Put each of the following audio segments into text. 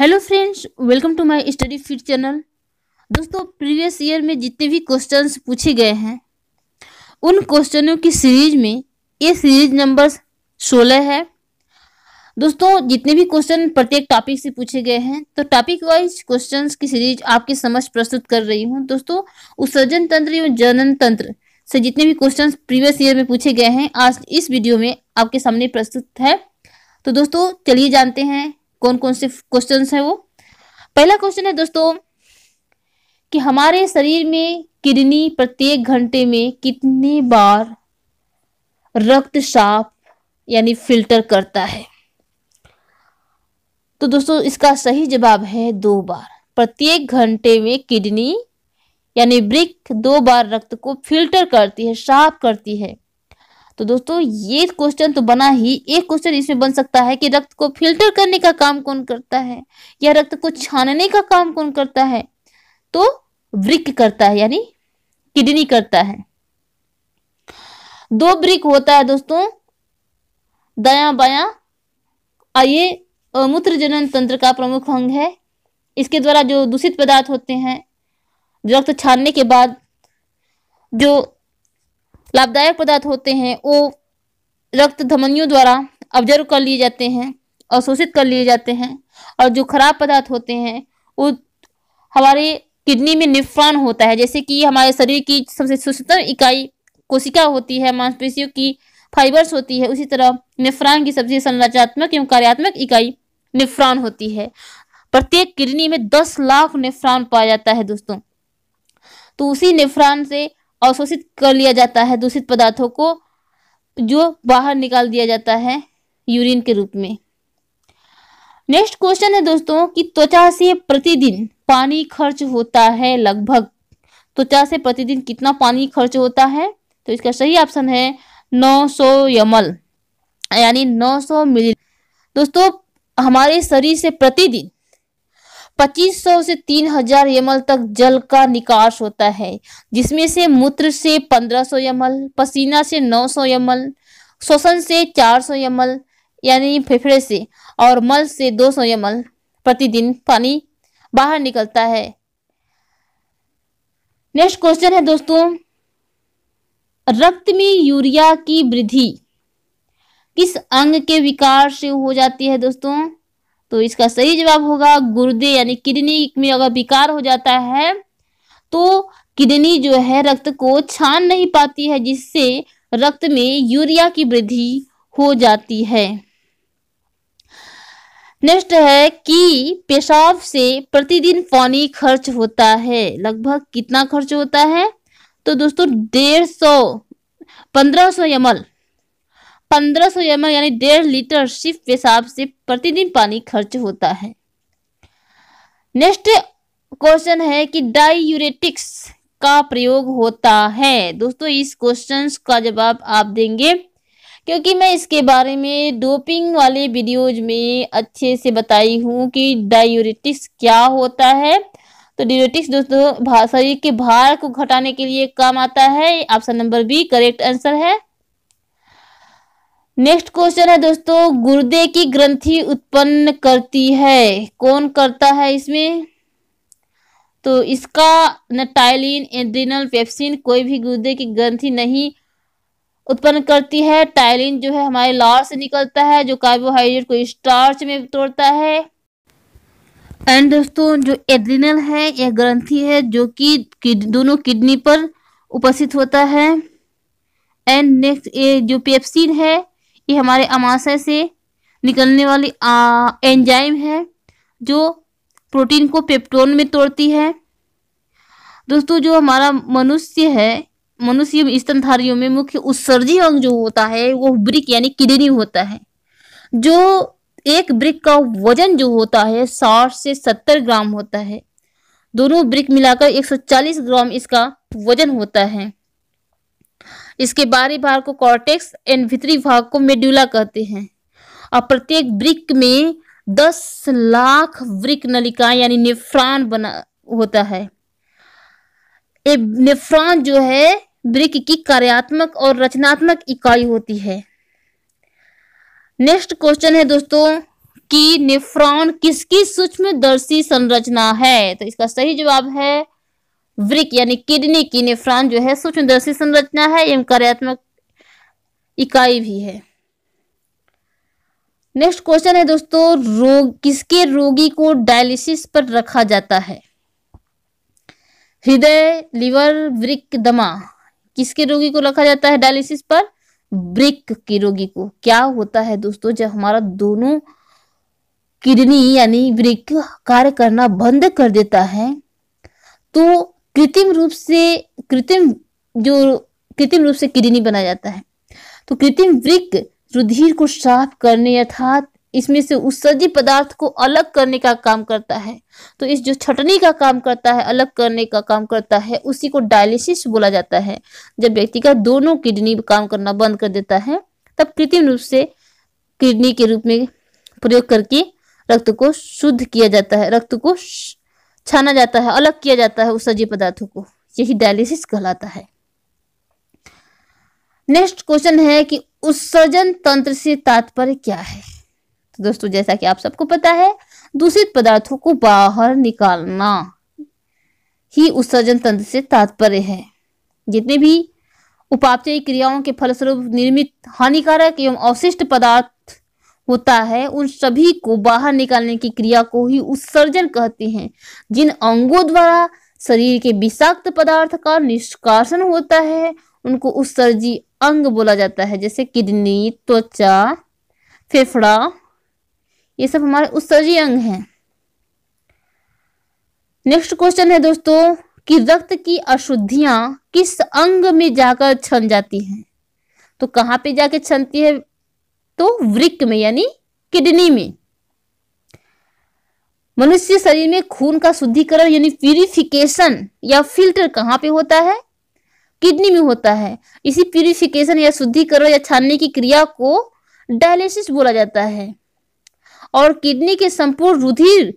hello friends welcome to my study feed channel दोस्तों previous year में जितने भी क्वेश्चंस पूछे गए हैं उन क्वेश्चनों की सीरीज में ये सीरीज नंबर सोलह है दोस्तों जितने भी क्वेश्चन प्रत्येक टॉपिक से पूछे गए हैं तो टॉपिक वाइज क्वेश्चंस की सीरीज आपके समझ प्रस्तुत कर रही हूँ दोस्तों उत्सर्जन तंत्र एवं जनन तंत्र से जितने भी क्वेश्चन प्रीवियस ईयर में पूछे गए हैं आज इस वीडियो में आपके सामने प्रस्तुत है तो दोस्तों चलिए जानते हैं कौन कौन से क्वेश्चन है वो पहला क्वेश्चन है दोस्तों कि हमारे शरीर में किडनी प्रत्येक घंटे में कितने बार रक्त साफ यानी फिल्टर करता है तो दोस्तों इसका सही जवाब है दो बार प्रत्येक घंटे में किडनी यानी ब्रिक दो बार रक्त को फिल्टर करती है साफ करती है तो दोस्तों ये क्वेश्चन तो बना ही एक क्वेश्चन इसमें बन सकता है कि रक्त को फिल्टर करने का काम कौन करता है या रक्त को छानने का काम कौन करता है तो वृक्क करता है यानी किडनी करता है दो ब्रिक होता है दोस्तों दया बाया आइए मूत्र जनन तंत्र का प्रमुख अंग है इसके द्वारा जो दूषित पदार्थ होते हैं रक्त छानने के बाद जो लाभदायक पदार्थ होते हैं वो रक्त धमनियों द्वारा ऑब्जर्व कर लिए जाते हैं और शोषित कर लिए जाते हैं और जो खराब पदार्थ होते हैं वो हमारे किडनी में निफान होता है जैसे कि हमारे शरीर की सबसे सूक्ष्मतम इकाई कोशिका होती है मांसपेशियों की फाइबर्स होती है उसी तरह निफ्रान की सबसे संरचनात्मक एवं कार्यात्मक इकाई निफ्रान होती है प्रत्येक किडनी में दस लाख निफ्रान पाया जाता है दोस्तों तो उसी निफ्रान से अवशोषित कर लिया जाता है दूषित पदार्थों को जो बाहर निकाल दिया जाता है यूरिन के रूप में नेक्स्ट क्वेश्चन है दोस्तों कि त्वचा से प्रतिदिन पानी खर्च होता है लगभग त्वचा से प्रतिदिन कितना पानी खर्च होता है तो इसका सही ऑप्शन है 900 सौ यमल यानी 900 मिली दोस्तों हमारे शरीर से प्रतिदिन 2500 से 3000 यमल तक जल का निकास होता है जिसमें से मूत्र से 1500 यमल पसीना से 900 यमल श्वसन से 400 यमल यानी फेफड़े से और मल से 200 यमल प्रतिदिन पानी बाहर निकलता है नेक्स्ट क्वेश्चन है दोस्तों रक्त में यूरिया की वृद्धि किस अंग के विकार से हो जाती है दोस्तों तो इसका सही जवाब होगा गुर्दे यानी किडनी में अगर विकार हो जाता है तो किडनी जो है रक्त को छान नहीं पाती है जिससे रक्त में यूरिया की वृद्धि हो जाती है नेक्स्ट है कि पेशाब से प्रतिदिन पानी खर्च होता है लगभग कितना खर्च होता है तो दोस्तों डेढ़ सौ पंद्रह सौ यमल पंद्रह सौ एम यानी डेढ़ लीटर सिर्फ पेशाब से प्रतिदिन पानी खर्च होता है नेक्स्ट क्वेश्चन है कि डायूरेटिक्स का प्रयोग होता है दोस्तों इस क्वेश्चन का जवाब आप देंगे क्योंकि मैं इसके बारे में डोपिंग वाले वीडियोज में अच्छे से बताई हूँ कि डायूरेटिक्स क्या होता है तो डायूरेटिक्स दोस्तों शरीर के भार को घटाने के लिए काम आता है option number B correct answer है नेक्स्ट क्वेश्चन है दोस्तों गुर्दे की ग्रंथि उत्पन्न करती है कौन करता है इसमें तो इसका नटाइलिन एड्रिनल पेप्सिन कोई भी गुर्दे की ग्रंथि नहीं उत्पन्न करती है टाइलिन जो है हमारे लार से निकलता है जो कार्बोहाइड्रेट को स्टार्च में तोड़ता है एंड दोस्तों जो एड्रिनल है यह ग्रंथि है जो कि किड, दोनों किडनी पर उपस्थित होता है एंड नेक्स्ट ये जो पेप्सिन है ये हमारे अमाशय से निकलने वाली आ, एंजाइम है जो प्रोटीन को पेप्टोन में तोड़ती है दोस्तों जो हमारा मनुष्य है मनुष्य स्तनधारियों में मुख्य उत्सर्जी अंग जो होता है वो ब्रिक यानी किडनी होता है जो एक ब्रिक का वजन जो होता है साठ से सत्तर ग्राम होता है दोनों ब्रिक मिलाकर 140 ग्राम इसका वजन होता है इसके बाहरी भाग को कॉर्टेक्स एंड भीतरी भाग को मेड्यूला कहते हैं और प्रत्येक वृक्क में दस लाख वृक्क नलिकाएं यानी नेफ्रॉन बना होता है ये नेफ्रॉन जो है वृक्क की कार्यात्मक और रचनात्मक इकाई होती है नेक्स्ट क्वेश्चन है दोस्तों कि नेफ्रॉन किसकी सूक्ष्मदर्शी संरचना है तो इसका सही जवाब है वृक यानी किडनी की निफ्रान जो है सूक्ष्मदर्शी संरचना है एवं कार्यात्मक इकाई भी है नेक्स्ट क्वेश्चन है दोस्तों रोग किसके रोगी को डायलिसिस पर रखा जाता है हृदय लिवर वृक दमा किसके रोगी को रखा जाता है डायलिसिस पर ब्रिक के रोगी को क्या होता है दोस्तों जब हमारा दोनों किडनी यानी ब्रिक कार्य करना बंद कर देता है तो कृत्रिम रूप से कृत्रिम जो कृत्रिम रूप से किडनी बनाया जाता है तो कृत्रिम वृक्क रुधिर को साफ करने अर्थात इसमें से उत्सर्जी पदार्थ को अलग करने का काम करता है तो इस जो छटनी का काम करता है अलग करने का काम करता है उसी को डायलिसिस बोला जाता है जब व्यक्ति का दोनों किडनी काम करना बंद कर देता है तब कृत्रिम रूप से किडनी के रूप में प्रयोग करके रक्त को शुद्ध किया जाता है रक्त को छाना जाता है अलग किया जाता है उस सजीव पदार्थों को यही डायलिसिस कहलाता है नेक्स्ट क्वेश्चन है कि उत्सर्जन तंत्र से तात्पर्य क्या है तो दोस्तों जैसा कि आप सबको पता है दूषित पदार्थों को बाहर निकालना ही उत्सर्जन तंत्र से तात्पर्य है जितने भी उपापचय क्रियाओं के फलस्वरूप निर्मित हानिकारक एवं अवशिष्ट पदार्थ होता है उन सभी को बाहर निकालने की क्रिया को ही उत्सर्जन कहते हैं जिन अंगों द्वारा शरीर के विषाक्त पदार्थ का निष्कासन होता है उनको उत्सर्जी अंग बोला जाता है जैसे किडनी त्वचा फेफड़ा ये सब हमारे उत्सर्जी अंग हैं नेक्स्ट क्वेश्चन है दोस्तों कि रक्त की अशुद्धियां किस अंग में जाकर छन जाती हैं तो कहाँ पे जाके छनती है तो वृक्क में यानी किडनी में मनुष्य शरीर में खून का शुद्धिकरण यानी प्यूरिफिकेशन या फिल्टर कहाँ पे होता है किडनी में होता है इसी प्यूरिफिकेशन या शुद्धिकरण या छानने की क्रिया को डायलिसिस बोला जाता है और किडनी के संपूर्ण रुधिर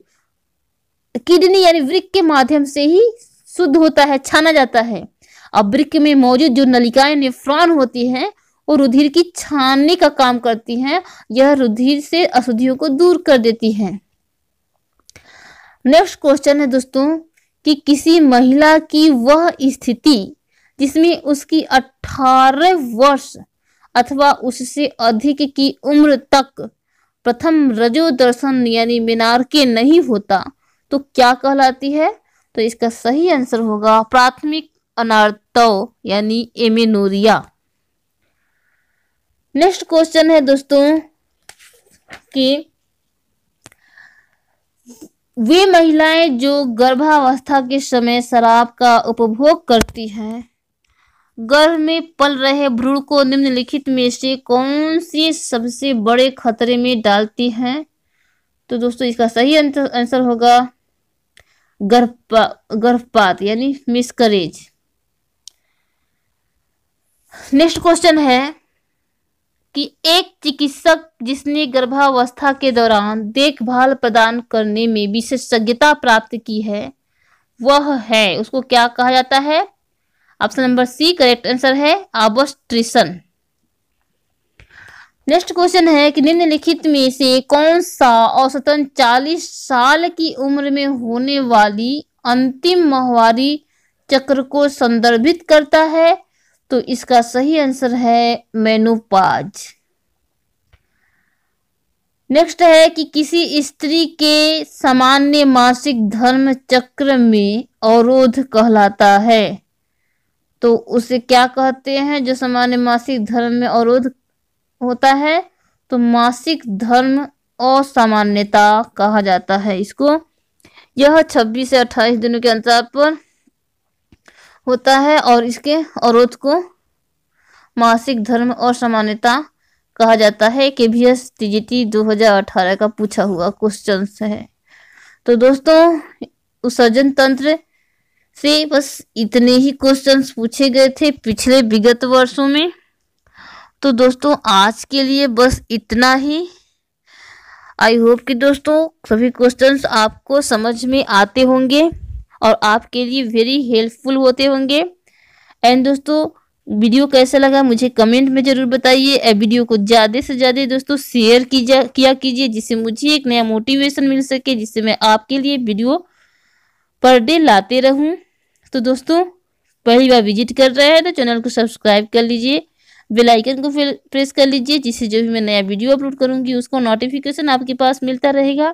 किडनी यानी वृक्क के माध्यम से ही शुद्ध होता है छाना जाता है अब वृक्क में मौजूद जो नलिकाएं नेफ्रॉन होती हैं और रुधिर की छानने का काम करती हैं यह रुधिर से अशुद्धियों को दूर कर देती हैं नेक्स्ट क्वेश्चन है दोस्तों कि किसी महिला की वह स्थिति जिसमें उसकी 18 वर्ष अथवा उससे अधिक की उम्र तक प्रथम रजो दर्शन यानी मीनार के नहीं होता तो क्या कहलाती है तो इसका सही आंसर होगा प्राथमिक अनार्तव यानी एमिनोरिया नेक्स्ट क्वेश्चन है दोस्तों कि वे महिलाएं जो गर्भावस्था के समय शराब का उपभोग करती हैं गर्भ में पल रहे भ्रूण को निम्नलिखित में से कौन सी सबसे बड़े खतरे में डालती हैं तो दोस्तों इसका सही आंसर होगा गर्भपा गर्भपात यानी मिसकरेज नेक्स्ट क्वेश्चन है कि एक चिकित्सक जिसने गर्भावस्था के दौरान देखभाल प्रदान करने में विशेषज्ञता प्राप्त की है वह है उसको क्या कहा जाता है option number C correct answer है आबोस्ट्रिशन नेक्स्ट क्वेश्चन है कि निम्नलिखित में से कौन सा औसतन 40 साल की उम्र में होने वाली अंतिम माहवारी चक्र को संदर्भित करता है तो इसका सही आंसर है मेनोपाज नेक्स्ट है कि किसी स्त्री के सामान्य मासिक धर्म चक्र में अवरोध कहलाता है तो उसे क्या कहते हैं जो सामान्य मासिक धर्म में अवरोध होता है तो मासिक धर्म असामान्यता कहा जाता है इसको यह 26 से 28 दिनों के अंतराल पर होता है और इसके अवरोध को मासिक धर्म और सामान्यता कहा जाता है के भी एस टीजीटी दो का पूछा हुआ क्वेश्चन है तो दोस्तों उत्सर्जन तंत्र से बस इतने ही क्वेश्चंस पूछे गए थे पिछले विगत वर्षों में तो दोस्तों आज के लिए बस इतना ही आई होप कि दोस्तों सभी क्वेश्चंस आपको समझ में आते होंगे और आपके लिए वेरी हेल्पफुल होते होंगे एंड दोस्तों वीडियो कैसा लगा मुझे कमेंट में ज़रूर बताइए वीडियो को ज़्यादा से ज़्यादा दोस्तों शेयर कीजिए किया कीजिए जिससे मुझे एक नया मोटिवेशन मिल सके जिससे मैं आपके लिए वीडियो पर डे लाते रहूं तो दोस्तों पहली बार विजिट कर रहे हैं तो चैनल को सब्सक्राइब कर लीजिए बेल आइकन को प्रेस कर लीजिए जिससे जो भी मैं नया वीडियो अपलोड करूंगी उसका नोटिफिकेशन आपके पास मिलता रहेगा